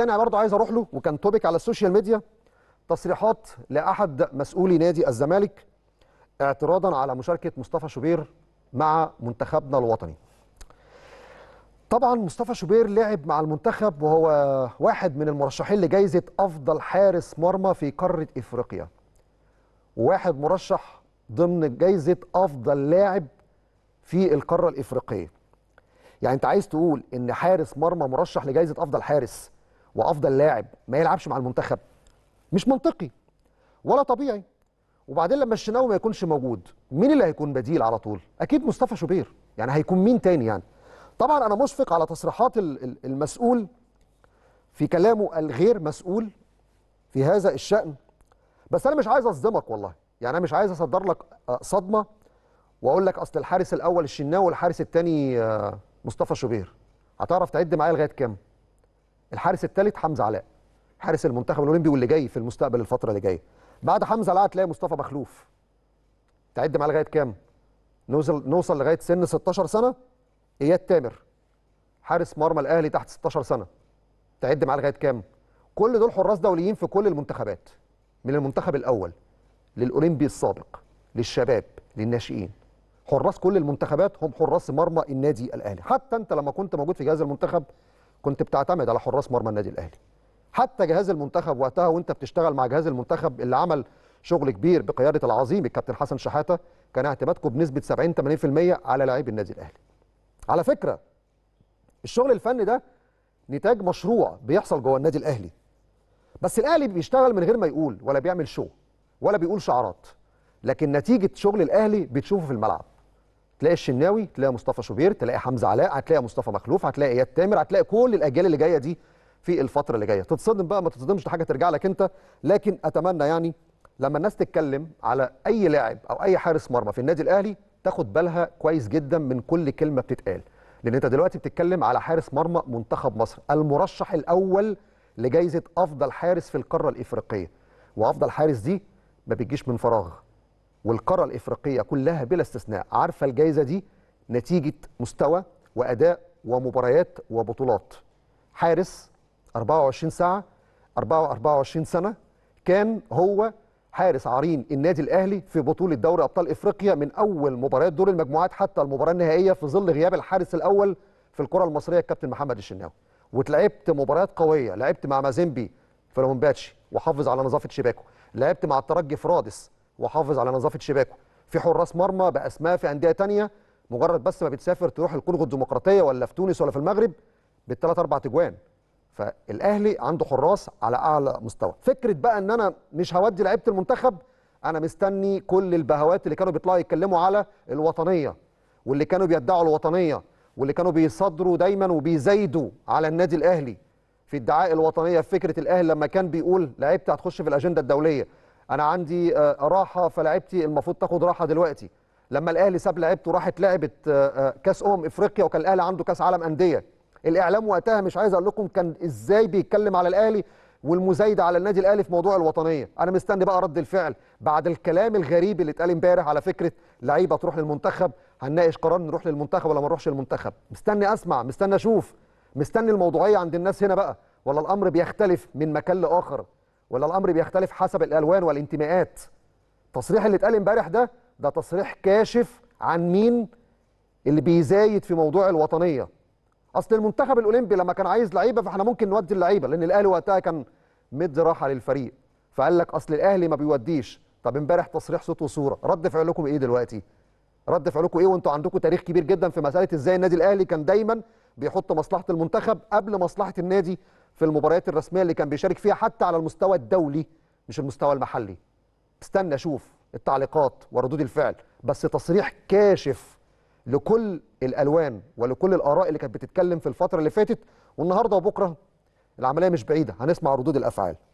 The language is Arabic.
انا برضو عايز اروح له وكان توبيك على السوشيال ميديا تصريحات لاحد مسؤولي نادي الزمالك اعتراضا على مشاركه مصطفى شوبير مع منتخبنا الوطني طبعا مصطفى شوبير لعب مع المنتخب وهو واحد من المرشحين لجائزه افضل حارس مرمى في قاره افريقيا وواحد مرشح ضمن جائزه افضل لاعب في القاره الافريقيه يعني انت عايز تقول ان حارس مرمى مرشح لجائزه افضل حارس وافضل لاعب ما يلعبش مع المنتخب مش منطقي ولا طبيعي وبعدين لما الشناوي ما يكونش موجود مين اللي هيكون بديل على طول اكيد مصطفى شوبير يعني هيكون مين تاني يعني طبعا انا مشفق على تصريحات المسؤول في كلامه الغير مسؤول في هذا الشأن بس انا مش عايز اصدمك والله يعني انا مش عايز اصدر لك آه، صدمه واقول لك اصل الحارس الاول الشناوي والحارس الثاني آه، مصطفى شوبير هتعرف تعد معايا لغايه كام الحارس الثالث حمزه علاء حارس المنتخب الاولمبي واللي جاي في المستقبل الفتره اللي جايه بعد حمزه علاء هتلاقي مصطفى مخلوف تعد معاه لغايه كام نوصل نوصل لغايه سن 16 سنه اياد تامر حارس مرمى الاهلي تحت 16 سنه تعد معاه لغايه كام كل دول حراس دوليين في كل المنتخبات من المنتخب الاول للاولمبي السابق للشباب للناشئين حراس كل المنتخبات هم حراس مرمى النادي الاهلي حتى انت لما كنت موجود في جهاز المنتخب كنت بتعتمد على حراس مرمى النادي الاهلي حتى جهاز المنتخب وقتها وانت بتشتغل مع جهاز المنتخب اللي عمل شغل كبير بقياده العظيم الكابتن حسن شحاته كان اعتمادكم بنسبه 70 80% على لاعبي النادي الاهلي على فكره الشغل الفني ده نتاج مشروع بيحصل جوه النادي الاهلي بس الاهلي بيشتغل من غير ما يقول ولا بيعمل شو ولا بيقول شعارات لكن نتيجه شغل الاهلي بتشوفه في الملعب تلاقي الشناوي تلاقي مصطفى شوبير تلاقي حمزه علاء هتلاقي مصطفى مخلوف هتلاقي اياد تامر هتلاقي كل الاجيال اللي جايه دي في الفتره اللي جايه تتصدم بقى ما تتصدمش حاجه ترجع لك انت لكن اتمنى يعني لما الناس تتكلم على اي لاعب او اي حارس مرمى في النادي الاهلي تاخد بالها كويس جدا من كل كلمه بتتقال لان انت دلوقتي بتتكلم على حارس مرمى منتخب مصر المرشح الاول لجائزه افضل حارس في القاره الافريقيه وافضل حارس دي ما بتجيش من فراغ والقاره الافريقيه كلها بلا استثناء عارفه الجائزه دي نتيجه مستوى واداء ومباريات وبطولات حارس 24 ساعه 24 سنه كان هو حارس عرين النادي الاهلي في بطوله دوري ابطال افريقيا من اول مباريات دور المجموعات حتى المباراه النهائيه في ظل غياب الحارس الاول في الكره المصريه الكابتن محمد الشناوي وتلعبت مباريات قويه لعبت مع مازيمبي في لومباتشي وحافظ على نظافه شباكه لعبت مع الترجي في رادس وحافظ على نظافه شباكه في حراس مرمى باسماء في انديه ثانيه مجرد بس ما بتسافر تروح الكونغو الديمقراطيه ولا في تونس ولا في المغرب بالثلاث اربع تجوان فالاهلي عنده حراس على اعلى مستوى فكره بقى ان انا مش هودي لعيبه المنتخب انا مستني كل البهوات اللي كانوا بيطلعوا يتكلموا على الوطنيه واللي كانوا بيدعوا الوطنيه واللي كانوا بيصدروا دايما وبيزايدوا على النادي الاهلي في ادعاء الوطنيه في فكره الاهلي لما كان بيقول لعيبتي هتخش في الاجنده الدوليه انا عندي آه، راحه فلاعبتي المفروض تاخد راحه دلوقتي لما الاهلي ساب لعيبته راحت لعبت آه، آه، كاس امم افريقيا وكان الاهلي عنده كاس عالم انديه الاعلام وقتها مش عايز اقول لكم كان ازاي بيتكلم على الاهلي والمزايده على النادي الاهلي في موضوع الوطنيه انا مستني بقى رد الفعل بعد الكلام الغريب اللي اتقال امبارح على فكره لعيبه تروح للمنتخب هنناقش قرار نروح للمنتخب ولا ما نروحش للمنتخب مستني اسمع مستني اشوف مستني الموضوعيه عند الناس هنا بقى ولا الامر بيختلف من مكان لاخر ولا الامر بيختلف حسب الالوان والانتماءات التصريح اللي اتقال امبارح ده ده تصريح كاشف عن مين اللي بيزايد في موضوع الوطنيه اصل المنتخب الاولمبي لما كان عايز لعيبه فاحنا ممكن نودي اللعيبه لان الاهلي وقتها كان مدي راحه للفريق فقال لك اصل الاهلي ما بيوديش طب امبارح تصريح صوت وصوره رد فعلكم ايه دلوقتي رد فعلكم ايه وانتم عندكم تاريخ كبير جدا في مساله ازاي النادي الاهلي كان دايما بيحط مصلحه المنتخب قبل مصلحه النادي في المباريات الرسميه اللي كان بيشارك فيها حتى على المستوى الدولي مش المستوى المحلي استنى اشوف التعليقات وردود الفعل بس تصريح كاشف لكل الالوان ولكل الاراء اللي كانت بتتكلم في الفتره اللي فاتت والنهارده وبكره العمليه مش بعيده هنسمع ردود الافعال